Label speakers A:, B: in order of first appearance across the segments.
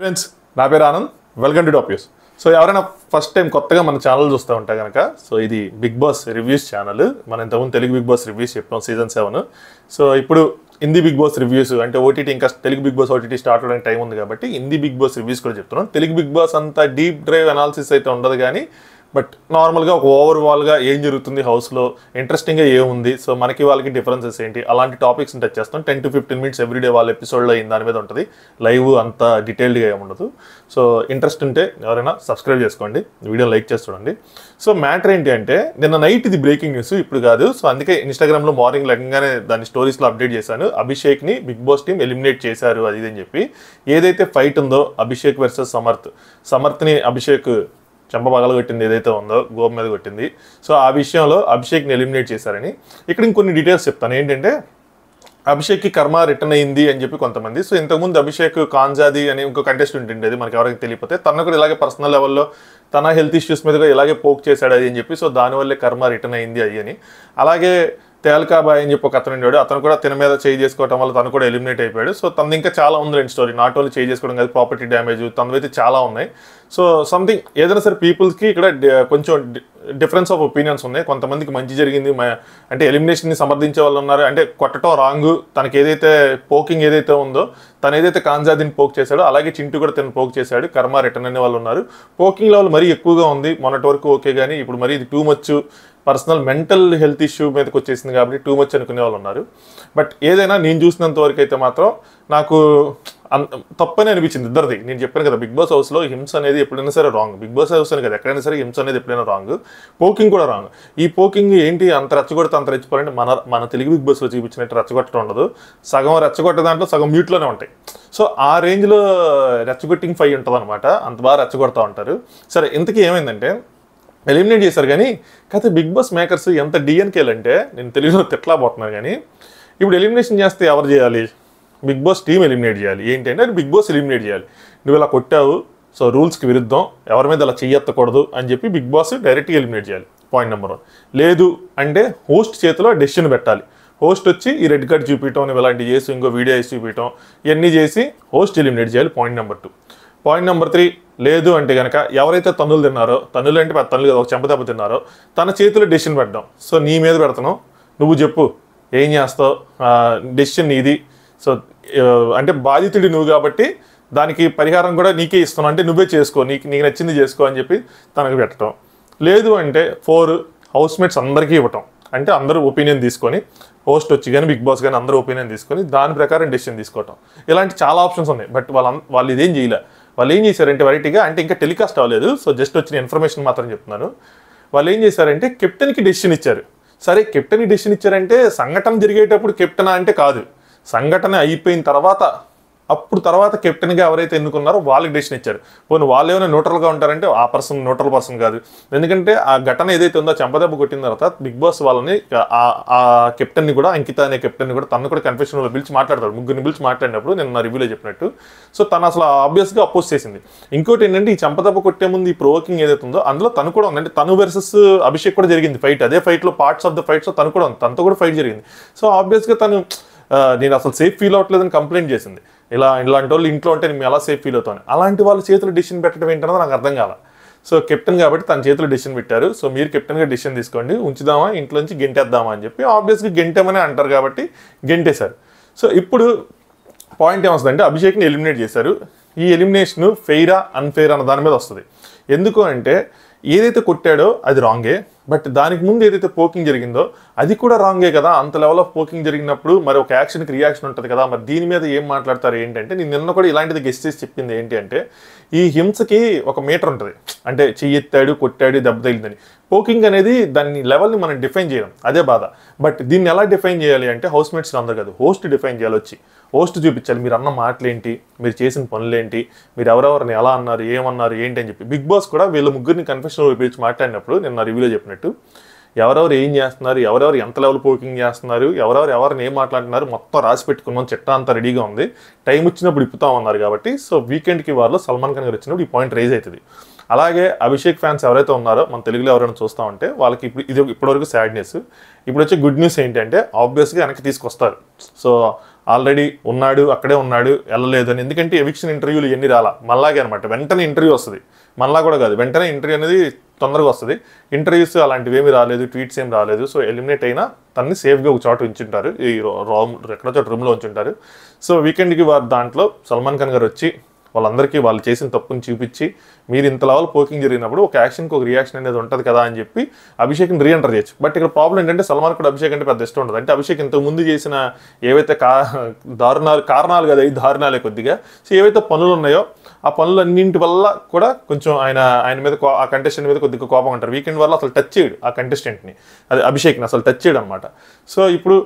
A: friends నా పేరు Anand welcome to టాప్యూస్ సో ఎవరైనా ఫస్ట్ టైం కొత్తగా మన ఛానల్ చూస్తూ ఉంటే కనుక సో ఇది బిగ్ బాస్ రివ్యూస్ ఛానల్ మనం ఇంతకుముందు తెలుగు బిగ్ బాస్ రివ్యూస్ చెప్పాం సీజన్ సెవెన్ సో ఇప్పుడు హిందీ బిగ్ బాస్ రివ్యూస్ అంటే ఓటీటీ ఇంకా Telugu Bigg Boss OTT start అవడానికి టైం ఉంది కాబట్టి హిందీ బిగ్ బాస్ రివ్యూస్ కూడా చెప్తున్నాం తెలుగు బిగ్ బాస్ అంత డీప్ డ్రైవ్ అనాలిసిస్ అయితే ఉండదు కానీ బట్ నార్మల్గా ఒక ఓవరాల్గా ఏం జరుగుతుంది హౌస్లో ఇంట్రెస్టింగ్గా ఏముంది సో మనకి వాళ్ళకి డిఫరెన్సెస్ ఏంటి అలాంటి టాపిక్స్ టచ్ చేస్తాం ten to fifteen minutes everyday వాళ్ళ ఎపిసోడ్లో అయిన దాని మీద ఉంటుంది లైవ్ అంత డీటెయిల్డ్గా ఏముండదు సో ఇంట్రెస్ట్ ఉంటే ఎవరైనా సబ్స్క్రైబ్ చేసుకోండి వీడియో లైక్ చేసి చూడండి సో మ్యాటర్ ఏంటి అంటే నిన్న నైట్ ఇది బ్రేకింగ్ న్యూస్ ఇప్పుడు కాదు సో అందుకే ఇన్స్టాగ్రామ్లో మార్నింగ్ లెక్కగానే దాని స్టోరీస్లో అప్డేట్ చేశాను అభిషేక్ని బిగ్ బాస్ టీం ఎలిమినేట్ చేశారు అది ఇది అని చెప్పి ఏదైతే ఫైట్ ఉందో అభిషేక్ వర్సెస్ సమర్త్ సమర్థ్ని అభిషేక్ చెంప కొట్టింది ఏదైతే ఉందో గోప మీద కొట్టింది సో ఆ విషయంలో అభిషేక్ని ఎలిమినేట్ చేశారని ఇక్కడ ఇంకొన్ని డీటెయిల్స్ చెప్తాను ఏంటంటే అభిషేక్కి కర్మ రిటర్న్ అయింది అని చెప్పి కొంతమంది సో ఇంతకుముందు అభిషేక్ కాంజాది అని ఇంకో కంటెస్ట్ ఉంటుండేది మనకి ఎవరికి తెలియపోతే తన కూడా ఇలాగే పర్సనల్ లెవెల్లో తన హెల్త్ ఇష్యూస్ మీద కూడా ఇలాగే పోక్ చేశాడు అది అని చెప్పి సో దానివల్లే కర్మ రిటర్న్ అయింది అయ్యని అలాగే తేల్కాబాయ్ అని చెప్పి ఒక అతను ఉండేవాడు అతను కూడా తిన మీద చేయి చేసుకోవడం వల్ల తను కూడా ఎలిమినేట్ అయిపోయాడు సో తనది ఇంకా చాలా ఉంది రెండు స్టోరీ నాట్ ఓన్లీ చేయి చేసుకోవడం కాదు ప్రాపర్టీ డ్యామేజ్ తనవైతే చాలా ఉన్నాయి సో సంథింగ్ ఏదైనా సరే పీపుల్స్కి ఇక్కడ కొంచెం డిఫరెన్స్ ఆఫ్ ఒపీనియన్స్ ఉన్నాయి కొంతమందికి మంచి జరిగింది అంటే ఎలిమినేషన్ని సమర్థించే వాళ్ళు ఉన్నారు అంటే కొట్టడం రాంగ్ తనకి ఏదైతే పోకింగ్ ఏదైతే ఉందో తను ఏదైతే కాంజాదిని పోక్ చేశాడో అలాగే చింటూ కూడా తను పోక్ చేశాడు కర్మ రిటర్న్ అనే వాళ్ళు ఉన్నారు పోకింగ్ లెవెల్ మరీ ఎక్కువగా ఉంది మొన్నటి వరకు ఓకే కానీ ఇప్పుడు మరీ ఇది too much personal mental health issue మీదకి వచ్చేసింది కాబట్టి టూ మచ్ అనుకునే వాళ్ళు ఉన్నారు బట్ ఏదైనా నేను చూసినంత వరకు అయితే మాత్రం నాకు తప్పనే అనిపించింది ఇద్దరిది నేను చెప్పాను కదా బిగ్ బాస్ హౌస్లో హింస అనేది ఎప్పుడైనా సరే రాంగ్ బిగ్ బాస్ హౌస్ అని కదా ఎక్కడైనా సరే హింస అనేది ఎప్పుడైనా రాంగ్ పోకింగ్ కూడా రాంగ్ ఈ పోకింగ్ ఏంటి అంత రెచ్చగొడితే అంత రెచ్చిపోవాలంటే మన మన తెలుగు బిగ్ బాస్లో చూపించినట్టు రెచ్చగొట్టడం ఉండదు సగం రచ్చగొట్ట దాంట్లో సగం మ్యూట్లోనే ఉంటాయి సో ఆ రేంజ్లో రెచ్చగొట్టింగ్ ఫై ఉంటుంది అంత బాగా రెచ్చగొడతా ఉంటారు సరే ఇంతకీ ఏమైందంటే ఎలిమినేట్ చేశారు కానీ కాకపోతే బిగ్ బాస్ మేకర్స్ ఎంత డిఎన్కేలు అంటే నేను తెలుగులో పోతున్నాను కానీ ఇప్పుడు ఎలిమినేషన్ చేస్తే ఎవరు చేయాలి బిగ్ బాస్ టీం ఎలిమినేట్ చేయాలి ఏంటంటే బిగ్ బాస్ ఎలిమినేట్ చేయాలి నువ్వు ఇలా కొట్టావు సో రూల్స్కి విరుద్ధం ఎవరి మీద అలా చేయత్తకూడదు అని చెప్పి బిగ్ బాస్ డైరెక్ట్గా ఎలిమినేట్ చేయాలి పాయింట్ నెంబర్ వన్ లేదు అంటే హోస్ట్ చేతిలో డెసిషన్ పెట్టాలి హోస్ట్ వచ్చి ఈ రెడ్ కార్డ్ చూపించడం ఇలాంటివి చేసి ఇంకో వీడియో చూపించడం ఇవన్నీ చేసి హోస్ట్ ఎలిమినేట్ చేయాలి point number two point number three లేదు అంటే కనుక ఎవరైతే తన్నులు తిన్నారో తన్నులు అంటే తన్నులు కదా ఒక చెంపదెబ్బ తిన్నారో తన చేతిలో డెసిషన్ పెట్టడం సో నీ మీద పెడతాను నువ్వు చెప్పు ఏం చేస్తావు డెసిషన్ నీది సో అంటే బాధితుడి నువ్వు కాబట్టి దానికి పరిహారం కూడా నీకే ఇస్తున్నావు అంటే నువ్వే చేసుకో నీకు నీకు నచ్చింది చేసుకో అని చెప్పి తనకు పెట్టడం లేదు అంటే ఫోర్ హౌస్ మేట్స్ అందరికీ ఇవ్వటం అంటే అందరూ ఒపీనియన్ తీసుకొని హోస్ట్ వచ్చి కానీ బిగ్ బాస్ కానీ అందరూ ఒపీనియన్ తీసుకొని దాని ప్రకారం డెసిషన్ తీసుకోవటం ఇలాంటి చాలా ఆప్షన్స్ ఉన్నాయి బట్ వాళ్ళ వాళ్ళు ఇదేం చేయలే వాళ్ళు ఏం చేశారంటే వెరైటీగా అంటే ఇంకా టెలికాస్ట్ అవ్వలేదు సో జస్ట్ వచ్చిన ఇన్ఫర్మేషన్ మాత్రం చెప్తున్నాను వాళ్ళు ఏం చేశారంటే కెప్టెన్కి డెసిషన్ ఇచ్చారు సరే కెప్టెన్కి డెసిషన్ ఇచ్చారంటే సంఘటన జరిగేటప్పుడు కెప్టెన్ అంటే కాదు సంఘటన అయిపోయిన తర్వాత అప్పుడు తర్వాత కెప్టెన్గా ఎవరైతే ఎన్నుకున్నారో వాళ్ళకి డెసిషన్ ఇచ్చారు పోనీ వాళ్ళు ఏమైనా న్యూట్రల్గా ఉంటారంటే ఆ పర్సన్ న్యూట్రల్ పర్సన్ కాదు ఎందుకంటే ఆ ఘటన ఏదైతే ఉందో చెంపదెబ్బ కొట్టిన తర్వాత బిగ్ బాస్ వాళ్ళని ఆ కెప్టెన్ని కూడా అంకిత అనే కెప్టెన్ని కూడా తను కూడా కన్ఫెషన్లో పిలిచి మాట్లాడతాడు ముగ్గురిని పిలిచి మాట్లాడినప్పుడు నేను నా రివ్యూలో చెప్పినట్టు సో తను అసలు ఆబ్వియస్గా అపోజ్ చేసింది ఇంకోటి ఏంటంటే ఈ చెంపదెబ్బ కొట్టే ముందు ఈ ప్రోవోకింగ్ ఏదైతే ఉందో అందులో తను కూడా ఉందంటే తను వర్సెస్ అభిషేక్ కూడా జరిగింది ఫైట్ అదే ఫైట్లో పార్ట్స్ ఆఫ్ ద ఫైట్స్ తను కూడా ఉంది తనతో కూడా ఫైట్ జరిగింది సో ఆబ్వియస్గా తను నేను అసలు సేఫ్ ఫీల్ అవ్వట్లేదని కంప్లైంట్ చేసింది ఇలా ఇలాంటి వాళ్ళు ఇంట్లో ఉంటే మేము ఎలా సేఫ్ ఫీల్ అవుతాను అలాంటి వాళ్ళ చేతులు డిసిషన్ పెట్టడం ఏంటన్నది నాకు అర్థం కాల సో కెప్టెన్ కాబట్టి తన చేతులు డిసిషన్ పెట్టారు సో మీరు కెప్టెన్గా డిసిషన్ తీసుకోండి ఉంచుదామా ఇంట్లో నుంచి గెంటేద్దామా అని చెప్పి ఆబ్వియస్గా గెంటమని అంటారు కాబట్టి గెంటేశారు సో ఇప్పుడు పాయింట్ ఏమొస్తుందంటే అభిషేక్ని ఎలిమినేట్ చేశారు ఈ ఎలిమినేషన్ ఫెయిరా అన్ఫెయిర్ అన్న దాని మీద వస్తుంది ఎందుకు అంటే ఏదైతే కొట్టాడో అది రాంగే బట్ దానికి ముందు ఏదైతే పోకింగ్ జరిగిందో అది కూడా రాంగే కదా అంత లెవెల్ ఆఫ్ పోకింగ్ జరిగినప్పుడు మరి ఒక యాక్షన్కి రియాక్షన్ ఉంటుంది కదా మరి దీని మీద ఏం మాట్లాడతారు ఏంటంటే నేను నిన్న కూడా ఇలాంటిది గెస్ట్ చేసి చెప్పింది ఏంటి అంటే ఈ హింసకి ఒక మీటర్ ఉంటుంది అంటే చెయ్యెత్తాడు కొట్టాడు దెబ్బ తగిలిందని పోకింగ్ అనేది దాని లెవెల్ని మనం డిఫైన్ చేయడం అదే బాధ బట్ దీన్ని ఎలా డిఫైన్ చేయాలి అంటే హౌస్ మేట్స్ అందరు కాదు హోస్ట్ డిఫైన్ చేయాలి వచ్చి హోస్ట్ చూపించాలి మీరు అన్న మాటలేంటి మీరు చేసిన పనులేంటి మీరు ఎవరెవరిని ఎలా అన్నారు ఏమన్నారు ఏంటి అని చెప్పి బిగ్ బాస్ కూడా వీళ్ళ ముగ్గురిని కన్ఫెషన్ ఉపయోగించి మాట్లాడినప్పుడు నిన్న రివ్యూలో చెప్పినట్టు అన్నట్టు ఎవరెవరు ఏం చేస్తున్నారు ఎవరెవరు ఎంత లెవెల్ పోకింగ్ చేస్తున్నారు ఎవరెవరు ఎవరిని ఏం మాట్లాడుతున్నారు మొత్తం రాసి పెట్టుకున్నాం చిట్టా అంతా రెడీగా ఉంది టైం వచ్చినప్పుడు ఇప్పుతామన్నారు కాబట్టి సో వీకెండ్కి వారిలో సల్మాన్ ఖాన్ గారు వచ్చినప్పుడు ఈ పాయింట్ రైజ్ అవుతుంది అలాగే అభిషేక్ ఫ్యాన్స్ ఎవరైతే ఉన్నారో మన తెలుగులో ఎవరైనా చూస్తా ఉంటే వాళ్ళకి ఇప్పుడు ఇది ఇప్పటివరకు సాడ్నెస్ ఇప్పుడు వచ్చే గుడ్ న్యూస్ ఏంటంటే ఆబ్వియస్గా వెనక్కి తీసుకొస్తారు సో ఆల్రెడీ ఉన్నాడు అక్కడే ఉన్నాడు వెళ్ళలేదు అని ఎందుకంటే ఎవిక్షన్ ఇంటర్వ్యూలు ఎన్ని రాలా మళ్ళాగే అనమాట వెంటనే ఇంటర్వ్యూ వస్తుంది మళ్ళా కూడా కాదు వెంటనే ఇంటర్వ్యూ అనేది తొందరగా వస్తుంది ఇంటర్వ్యూస్ అలాంటివి ఏమి రాలేదు ట్వీట్స్ ఏమి రాలేదు సో ఎలిమినేట్ అయినా తనని సేఫ్గా ఒక చోట ఉంచుంటారు ఈ రూమ్ ఎక్కడో చోట రూమ్లో ఉంచుంటారు సో వీకెండ్కి వారు దాంట్లో సల్మాన్ ఖాన్ గారు వచ్చి వాళ్ళందరికీ వాళ్ళు చేసిన తప్పుని చూపించి మీరు ఇంత లెవెల్ పోకింగ్ జరిగినప్పుడు ఒక యాక్షన్కి ఒక రియాక్షన్ అనేది ఉంటుంది కదా అని చెప్పి అభిషేక్ని రీఎంటర్ చేయొచ్చు బట్ ఇక్కడ ప్రాబ్లం ఏంటంటే సల్మాన్ కూడా అభిషేక్ అంటే పెద్ద ఇష్టం ఉండదు అంటే అభిషేక్ ఇంతకుముందు చేసిన ఏవైతే కా దారుణాలు కారణాలు కదా ఈ దారుణాలే కొద్దిగా సో ఏవైతే పనులు ఉన్నాయో ఆ పనులన్నింటి వల్ల కూడా కొంచెం ఆయన ఆయన మీద ఆ కంటెస్టెంట్ మీద కొద్దిగా కోపం ఉంటారు వీకెండ్ వల్ల అసలు టచ్ చేయడు ఆ కంటెస్టెంట్ని అది అభిషేక్ని అసలు టచ్ చేయడు అనమాట సో ఇప్పుడు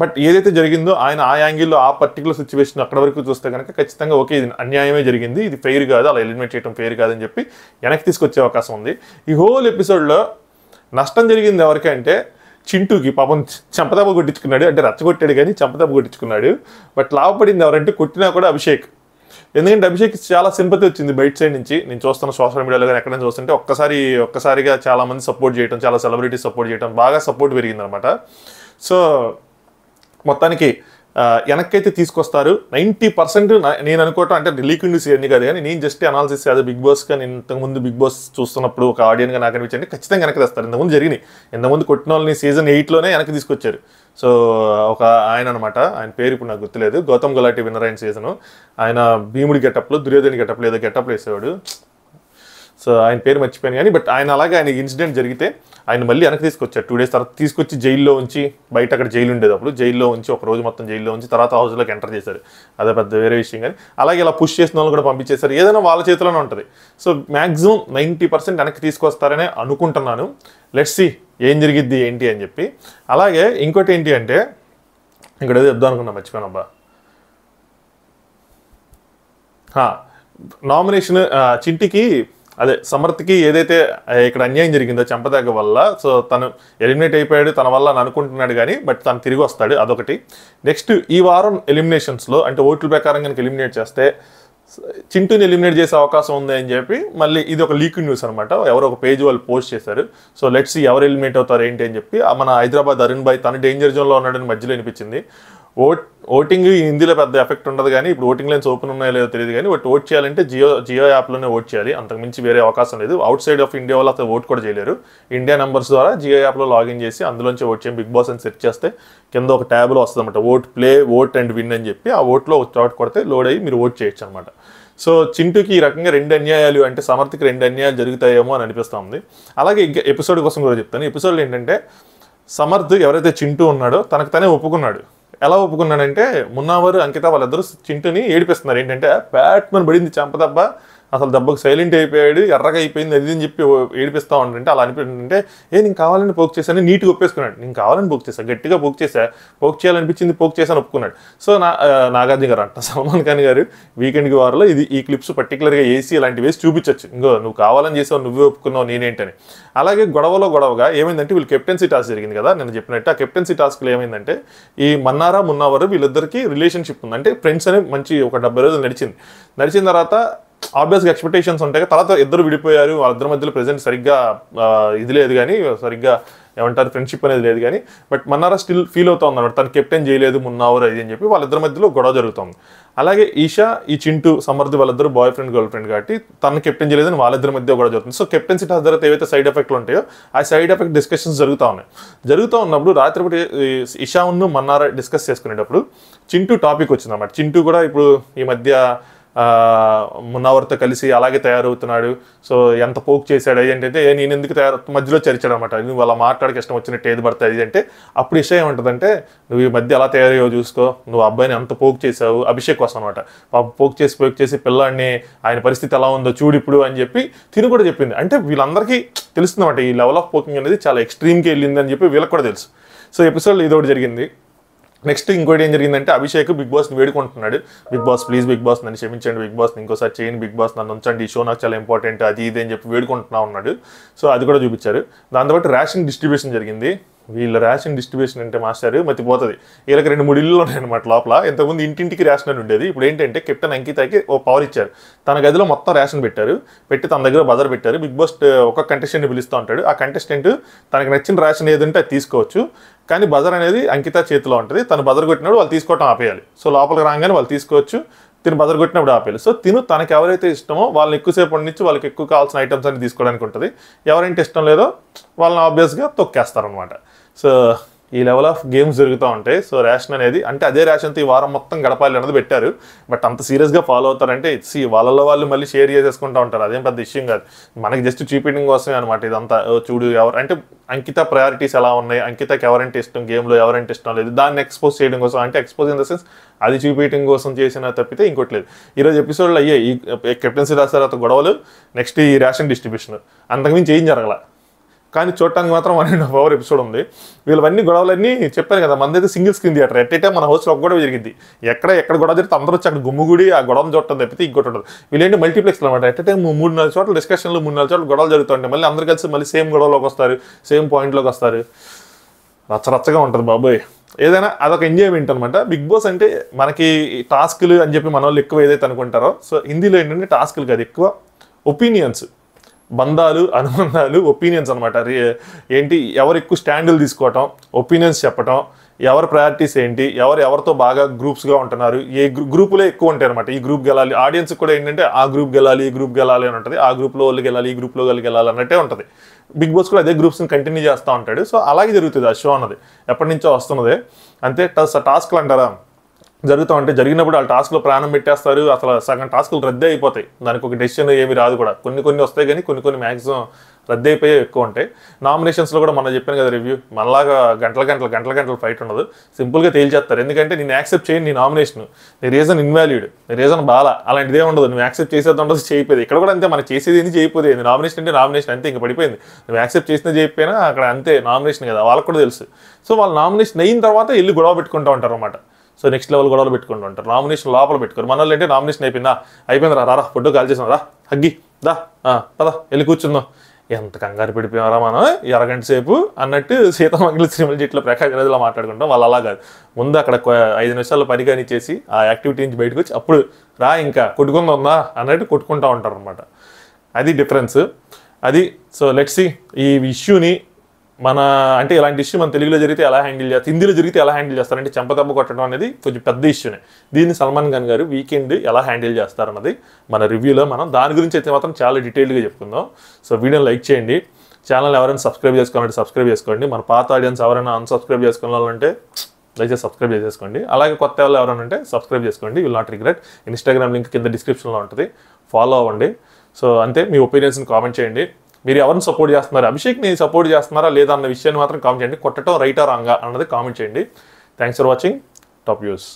A: బట్ ఏదైతే జరిగిందో ఆయన ఆ యాంగిల్లో ఆ పర్టికులర్ సిచ్యువేషన్ అక్కడ వరకు చూస్తే కనుక ఖచ్చితంగా ఓకే ఇది అన్యాయమే జరిగింది ఇది ఫెయిర్ కాదు అలా ఎలిమినేట్ చేయడం ఫెయిర్ కాదని చెప్పి వెనక్కి తీసుకొచ్చే అవకాశం ఉంది ఈ హోల్ ఎపిసోడ్లో నష్టం జరిగింది ఎవరికంటే చింటూకి పాపం చెంపదాప కొట్టించుకున్నాడు అంటే రచ్చగొట్టాడు కానీ చెంపదాప కొట్టించుకున్నాడు బట్ లాభపడింది ఎవరంటే కొట్టినా కూడా అభిషేక్ ఎందుకంటే అభిషేక్ చాలా సింపతి వచ్చింది బయట సైడ్ నుంచి నేను చూస్తున్న సోషల్ మీడియాలో కానీ ఎక్కడైనా చూస్తుంటే ఒక్కసారి ఒక్కసారిగా చాలా మంది సపోర్ట్ చేయడం చాలా సెలబ్రిటీస్ సపోర్ట్ చేయడం బాగా సపోర్ట్ పెరిగిందనమాట సో మొత్తానికి వెనక్కైతే తీసుకొస్తారు నైంటీ పర్సెంట్ నేను అనుకోవటం అంటే లీక్ న్యూస్ ఇవన్నీ కాదు కానీ నేను జస్ట్ అనాలిసిస్ అది బిగ్ బాస్గా నేను ఇంతకుముందు బిగ్ బాస్ చూస్తున్నప్పుడు ఒక ఆడియన్గా నాకు అనిపించండి ఖచ్చితంగా వెనక్కి తెస్తారు ఇంతకుముందు జరిగినాయి ఇంతకుముందు కొట్టిన వాళ్ళని సీజన్ ఎయిట్లోనే వెనక్కి తీసుకొచ్చారు సో ఒక ఆయన అనమాట ఆయన పేరు ఇప్పుడు నాకు గుర్తులేదు గౌతమ్ గలాటి విన్నర్ అయిన సీజను ఆయన భీముడి గెటప్లో దుర్యోధని గెటప్లో ఏదో గెటప్లో వేసేవాడు సో ఆయన పేరు మర్చిపోయాను కానీ బట్ ఆయన అలాగే ఆయన ఇన్సిడెంట్ జరిగితే ఆయన మళ్ళీ వెనక్కి తీసుకొచ్చారు టూ డేస్ తర్వాత తీసుకొచ్చి జైల్లో ఉంచి బయట అక్కడ జైలు ఉండేది అప్పుడు జైల్లో ఉంచి ఒక రోజు మొత్తం జైల్లో ఉంచి తర్వాత హౌస్లోకి ఎంటర్ చేశారు అదే పెద్ద వేరే విషయం కానీ అలాగే ఇలా పుష్ చేసిన వాళ్ళు కూడా పంపించేశారు ఏదైనా వాళ్ళ చేతిలోనే ఉంటుంది సో మ్యాక్సిమం నైంటీ పర్సెంట్ వెనక్కి తీసుకొస్తారనే అనుకుంటున్నాను లెట్స్ ఏం జరిగిద్ది ఏంటి అని చెప్పి అలాగే ఇంకోటి ఏంటి అంటే ఇక్కడ ఏదో చెప్దాం అనుకున్నా మర్చిపోయాను అబ్బా నామినేషన్ చింటికి అదే సమర్థకి ఏదైతే ఇక్కడ అన్యాయం జరిగిందో చంపదగ్గ వల్ల సో తను ఎలిమినేట్ అయిపోయాడు తన వల్ల అని అనుకుంటున్నాడు కానీ బట్ తను తిరిగి వస్తాడు అదొకటి నెక్స్ట్ ఈ వారం ఎలిమినేషన్స్లో అంటే ఓట్ల ప్రకారం కనుక ఎలిమినేట్ చేస్తే చింటూని ఎలిమినేట్ చేసే అవకాశం ఉంది అని చెప్పి మళ్ళీ ఇది ఒక లీక్ న్యూస్ అనమాట ఎవరో ఒక పేజ్ వాళ్ళు పోస్ట్ చేశారు సో లెట్స్ ఎవరు ఎలిమినేట్ అవుతారు ఏంటి అని చెప్పి మన హైదరాబాద్ అరుణ్ భాయ్ తన డేంజర్ జోన్లో ఉన్నాడని మధ్యలో వినిపించింది ఓట్ ఓటింగ్ హిందీలో పెద్ద ఎఫెక్ట్ ఉండదు కానీ ఇప్పుడు ఓటింగ్ లైన్స్ ఓపెన్ ఉన్నాయో లేదో తెలియదు కానీ బట్ ఓట్ చేయాలంటే జియో జియో యాప్లోనే ఓట్ చేయాలి అంతకుమించి వేరే అవకాశం లేదు అవుట్ సైడ్ ఆఫ్ ఇండియా వాళ్ళు అసలు ఓట్ కూడా చేయలేరు ఇండియా నెంబర్స్ ద్వారా జియో యాప్లో లాగిన్ చేసి అందులోంచి ఓట్ చేయం బిగ్ బాస్ అని సెర్చ్ చేస్తే కింద ఒక ట్యాబ్లో వస్తుంది అనమాట vote play vote and win అని చెప్పి ఆ ఓట్లో ఒక చోట కొడితే లోడ్ అయ్యి మీరు ఓట్ చేయొచ్చు అనమాట సో చింటూకి ఈ రకంగా రెండు అన్యాయాలు అంటే సమర్థకి రెండు అన్యాయాలు జరుగుతాయేమో అని అనిపిస్తుంది అలాగే ఇంకా ఎపిసోడ్ కోసం కూడా చెప్తాను ఎపిసోడ్ ఏంటంటే సమర్థ్ ఎవరైతే చింటూ ఉన్నాడో తనకు తనే ఒప్పుకున్నాడు ఎలా ఒప్పుకున్నాడంటే మున్నావారు అంకిత వాళ్ళిద్దరూ చింటుని ఏడిపిస్తున్నారు ఏంటంటే బ్యాట్మెన్ పడింది చంపదబ్బా అసలు దెబ్బకు సైలెంట్ అయిపోయాడు ఎర్రగా అయిపోయింది అది అని చెప్పి ఏడిపిస్తా ఉండంటే అలా అనిపించిందంటే ఏ నేను కావాలని పోక్ చేశాను నీట్గా ఒప్పేసుకున్నాడు నేను కావాలని పోక్ చేశాను గట్టిగా పోక్ చేశా పోక్ చేయాలనిపించింది పోక్ చేశాను ఒప్పుకున్నాడు సో నా నాగార్జున గారు అంట సల్మాన్ ఖాన్ గారు వీకెండ్కి వారిలో ఇది ఈ క్లిప్స్ పర్టికులర్గా ఏసీ ఇలాంటివి వేసి చూపించవచ్చు ఇంకో నువ్వు కావాలని చేసావు నువ్వే ఒప్పుకున్నావు నేనేంటని అలాగే గొడవలో గొడవగా ఏమైందంటే వీళ్ళు కెప్టెన్సీ టాస్క్ జరిగింది కదా నేను చెప్పినట్టు ఆ కెప్టెన్సీ టాస్క్లో ఏమైందంటే ఈ మన్నారా మున్నావరు వీళ్ళిద్దరికీ రిలేషన్షిప్ ఉంది అంటే ఫ్రెండ్స్ అనే మంచి ఒక డెబ్బై రోజులు నడిచింది నడిచిన తర్వాత ఆబ్వియస్గా ఎక్స్పెక్టేషన్స్ ఉంటాయి తర్వాత ఇద్దరు విడిపోయారు వాళ్ళిద్దరి మధ్యలో ప్రజెంట్ సరిగ్గా ఇది లేదు కానీ సరిగ్గా ఏమంటారు ఫ్రెండ్షిప్ అనేది లేదు కానీ బట్ మన్నారా స్టిల్ ఫీల్ అవుతా ఉందన్నమాట తను కెప్టెన్ చేయలేదు మొన్న ఓవర్ అది అని చెప్పి వాళ్ళిద్దరి మధ్యలో గొడవ జరుగుతుంది అలాగే ఈషా ఈ చింటూ సమర్థి వాళ్ళిద్దరు బాయ్ ఫ్రెండ్ గర్ల్ ఫ్రెండ్ కాబట్టి తను కెప్టెన్ అని వాళ్ళిద్దరి మధ్య గొడవ జరుగుతుంది సో కెప్టెన్సీ టాస్ తర్వాత ఏవైతే సైడ్ ఎఫెక్ట్లు ఉంటాయో ఆ సైడ్ ఎఫెక్ట్ డిస్కషన్స్ జరుగుతూ ఉన్నాయి జరుగుతూ ఉన్నప్పుడు రాత్రిపూట ఈషా ఉన్న మన్నారా డిస్కస్ చేసుకునేటప్పుడు చింటూ టాపిక్ వచ్చిందన్నమాట చింటూ కూడా ఇప్పుడు ఈ మధ్య మున్నావర్తో కలిసి అలాగే తయారవుతున్నాడు సో ఎంత పోక్ చేశాడు ఏంటంటే నేను ఎందుకు తయారు మధ్యలో చరిచాడు అనమాట నువ్వు అలా మాట్లాడక ఇష్టం వచ్చినట్టు ఏది పడుతుంది అంటే అప్పుడు ఇష్టం ఏమంటుందంటే నువ్వు ఈ మధ్య ఎలా తయారయ్యో చూసుకో నువ్వు అబ్బాయిని ఎంత పోక్ చేసావు అభిషేక్ కోసం అనమాట పాప పోక్ చేసి పోక్ చేసి పిల్లాడిని ఆయన పరిస్థితి ఎలా ఉందో చూడు ఇప్పుడు అని చెప్పి తిని కూడా చెప్పింది అంటే వీళ్ళందరికీ తెలుస్తుందన్నమాట ఈ లెవెల్ ఆఫ్ పోకింగ్ అనేది చాలా ఎక్స్ట్రీమ్కి వెళ్ళింది అని చెప్పి వీళ్ళకి కూడా తెలుసు సో ఎపిసోడ్ ఇది ఒకటి జరిగింది నెక్స్ట్ ఇంకోటి ఏం జరిగిందంటే అభిషేక్ బిగ్ బాస్ని వేడుకుంటున్నాడు big boss please big boss నన్ను క్షమించండి బిగ్ బాస్ని ఇంకోసారి చేయండి బిగ్ బాస్ నన్ను ఉంచండి ఈ షో నాకు చాలా ఇంపార్టెంట్ అది ఇది అని చెప్పి వేడుకుంటున్నా ఉన్నాడు సో అది కూడా చూపించారు దాంతోపాటు ర్యాషింగ్ డిస్ట్రిబ్యూషన్ జరిగింది వీళ్ళ రేషన్ డిస్ట్రిబ్యూషన్ అంటే మాస్టర్ మతిపోతుంది వీళ్ళకి రెండు మూడు ఇళ్ళు అనమాట లోపల ఇంతకుముందు ఇంటింటికి రేషన్ అని ఉండేది ఇప్పుడు ఏంటంటే కెప్టెన్ అంకితకి ఓ పవర్ ఇచ్చారు తన గదిలో మొత్తం రేషన్ పెట్టారు పెట్టి తన దగ్గర బదర్ పెట్టారు బిగ్ బాస్ ఒక కంటెస్టెంట్ పిలుస్తూ ఉంటాడు ఆ కంటెస్టెంట్ తనకు నచ్చిన రేషన్ ఏది ఉంటే అది తీసుకోవచ్చు కానీ బజర్ అనేది అంకిత చేతిలో ఉంటుంది తను బజర్ కొట్టినాడు వాళ్ళు తీసుకోవటం ఆపేయాలి సో లోపలికి రాగానే వాళ్ళు తీసుకోవచ్చు తిను బదర్ కొట్టినప్పుడు సో తిను తనకు ఎవరైతే ఇష్టమో వాళ్ళని ఎక్కువసేపు నుంచి వాళ్ళకి ఎక్కువ కావాల్సిన ఐటమ్స్ అన్ని తీసుకోవడానికి ఉంటుంది ఎవరైతే ఇష్టం లేదో వాళ్ళని ఆబ్వియస్గా తొక్కేస్తారనమాట సో ఈ లెవెల్ ఆఫ్ గేమ్స్ జరుగుతూ ఉంటాయి సో ర్యాషన్ అనేది అంటే అదే ర్యాషన్తో ఈ వారం మొత్తం గడపాలి అన్నది పెట్టారు బట్ అంత సీరియస్గా ఫాలో అవుతారంటే ఇట్స్ వాళ్ళలో వాళ్ళు మళ్ళీ షేర్ చేసేసుకుంటూ ఉంటారు అదేం పెద్ద విషయం కాదు మనకి జస్ట్ చూపించడం కోసమే అనమాట ఇదంతా చూడు ఎవరు అంటే అంకిత ప్రయారిటీస్ ఎలా ఉన్నాయి అంకితకి ఎవరంటే ఇష్టం గేమ్లో ఎవరంటే ఇష్టం లేదు దాన్ని ఎక్స్పోజ్ చేయడం కోసం అంటే ఎక్స్పోజ్ ఇన్ ద సెన్స్ అది చూపించడం కోసం చేసిన తప్పితే ఇంకోటి లేదు ఈరోజు ఎపిసోడ్లో అయ్యే ఈ కెప్టెన్సీ రాసిన తర్వాత గొడవలు నెక్స్ట్ ఈ రేషన్ డిస్ట్రిబ్యూషన్ అంతకుమించి ఏం జరగల కానీ చూడటానికి మాత్రం one and half hour episode ఉంది వీళ్ళవన్నీ గొడవలన్నీ చెప్పాను కదా అయితే సింగిల్ స్క్రీన్ థియేటర్ ఎట్ అయితే మన హౌస్లో ఒక గొడవ జరిగింది ఎక్కడ ఎక్కడ గొడవ జరిగితే అందరూ వచ్చి అక్కడ గుమ్ముగుడి ఆ గొడవ చూడటం తప్పితే ఇంకోటి వీళ్ళు వీళ్ళేంటి మల్టీప్లెక్స్ అనమాట ఎట్ అయితే మూడు నాలుగు చోట్ల డిస్కషన్లు మూడు నాలుగు చోట్ల గొడవలు జరుగుతుంటాయి మళ్ళీ అందరూ కలిసి మళ్ళీ సేమ్ గొడవలోకి వస్తారు సేమ్ పాయింట్లోకి వస్తారు రచ్చరచ్చగా ఉంటుంది బాబోయ్ ఏదైనా అదొక ఎంజాయ్మెంట్ అనమాట బిగ్ బాస్ అంటే మనకి టాస్క్లు అని చెప్పి మన వాళ్ళు ఎక్కువ ఏదైతే అనుకుంటారో సో హిందీలో ఏంటంటే టాస్క్లు కాదు ఎక్కువ ఒపీనియన్స్ బంధాలు అనుబంధాలు ఒపీనియన్స్ అనమాట ఏంటి ఎవరు ఎక్కువ స్టాండ్లు తీసుకోవటం ఒపీనియన్స్ చెప్పటం ఎవరి ప్రయారిటీస్ ఏంటి ఎవరు ఎవరితో బాగా గ్రూప్స్గా ఉంటున్నారు ఏ గ్రూపులే ఎక్కువ ఉంటాయి అనమాట ఈ గ్రూప్ గెలాలి ఆడియన్స్ కూడా ఏంటంటే ఆ గ్రూప్ గెలాలి ఈ గ్రూప్ గెలాలి అని ఉంటుంది ఆ గ్రూప్లో వాళ్ళు గెలాలి ఈ గ్రూప్లో వాళ్ళకి గెలాలి అన్నట్టే ఉంటుంది బిగ్ బాస్ కూడా అదే గ్రూప్స్ని కంటిన్యూ చేస్తూ ఉంటాడు సో అలాగే జరుగుతుంది ఆ షో అన్నది ఎప్పటి నుంచో వస్తున్నది అంతే టాస్క్లు అంటారా జరుగుతూ ఉంటే జరిగినప్పుడు వాళ్ళ టాస్క్లో ప్రాణం పెట్టేస్తారు అసలు సగం టాస్కులు రద్దీ అయిపోతాయి దానికి ఒక డెసిషన్ ఏమి రాదు కూడా కొన్ని కొన్ని వస్తాయి కానీ కొన్ని కొన్ని మ్యాక్సిమం రద్దీ అయిపోయే ఎక్కువ ఉంటాయి నామినేషన్స్లో కూడా మనం చెప్పాను కదా రివ్యూ మనలాగా గంటల గంటల గంటల గంటల ఫైట్ ఉండదు సింపుల్గా తేల్చేస్తారు ఎందుకంటే నేను యాక్సెప్ట్ చేయను నీ నామినేషన్ నీ రీజన్ ఇన్వాల్యూడ్ నీ రీజన్ బాల అలాంటిదే ఉండదు నువ్వు యాక్సెప్ట్ చేసేది ఉండదు చేయపోయేది ఇక్కడ కూడా అంతే మనం చేసేది ఏంది చేయపోయేది నామినేషన్ అంటే నామినేషన్ అంతే ఇంకా పడిపోయింది నువ్వు యాక్సెప్ట్ చేసినా చేయకపోయినా అక్కడ అంతే నామినేషన్ కదా వాళ్ళకు కూడా తెలుసు సో వాళ్ళు నామినేషన్ అయిన తర్వాత వెళ్ళి గొడవ పెట్టుకుంటూ ఉంటారు అన్నమాట సో నెక్స్ట్ లెవెల్ గొడవలు పెట్టుకుంటూ ఉంటారు నామినేషన్ లోపల పెట్టుకోరు మనల్ని ఏంటి నామినేషన్ అయిపోయిందా అయిపోయింది రా రా ఫుడ్ కాల్ చేసిన రా హగ్గి దా పదా వెళ్ళి కూర్చుందా ఎంత కంగారు పెడిపోయారా మనం ఎరగంట సేపు అన్నట్టు సీతామంగళ శ్రీమల జట్లో ప్రకాశ గదిలో మాట్లాడుకుంటాం వాళ్ళు అలా కాదు ముందు అక్కడ ఐదు నిమిషాలు పని కానిచ్చేసి ఆ యాక్టివిటీ నుంచి బయటకు వచ్చి అప్పుడు రా ఇంకా కొట్టుకుందా అన్నట్టు కొట్టుకుంటా ఉంటారు అనమాట అది డిఫరెన్స్ అది సో లెట్స్ ఈ ఇష్యూని మన అంటే ఇలాంటి ఇష్యూ మన తెలుగులో జరిగితే ఎలా హ్యాండిల్ చేస్తారు హిందీలో జరిగితే ఎలా హ్యాండిల్ చేస్తారంటే చెంపదెబ్బ కొట్టడం అనేది కొంచెం పెద్ద ఇష్యూనే దీన్ని సల్మాన్ ఖాన్ గారు వీకెండ్ ఎలా హ్యాండిల్ చేస్తారన్నది మన రివ్యూలో మనం దాని గురించి అయితే మాత్రం చాలా డీటెయిల్గా చెప్పుకుందాం సో వీడియోని లైక్ చేయండి ఛానల్ ఎవరైనా సబ్స్క్రైబ్ చేసుకోవాలంటే సబ్స్క్రైబ్ చేసుకోండి మన పాత ఆడియన్స్ ఎవరైనా అన్సబ్స్క్రైబ్ చేసుకోవాలంటే దయచేసి సబ్స్క్రైబ్ చేసేసుకోండి అలాగే కొత్త వాళ్ళు ఎవరైనా ఉంటే సబ్స్క్రైబ్ చేసుకోండి will not regret Instagram link కింద డిస్క్రిప్షన్లో ఉంటుంది ఫాలో అవ్వండి సో అంతే మీ ఒపీనియన్స్ని కామెంట్ చేయండి మీరు ఎవరిని సపోర్ట్ చేస్తున్నారు అభిషేక్ని సపోర్ట్ చేస్తున్నారా లేదా అన్న విషయాన్ని మాత్రం కామెంట్ చేయండి కొట్టడం రైటా రాంగా అన్నది కామెంట్ చేయండి thanks for watching top news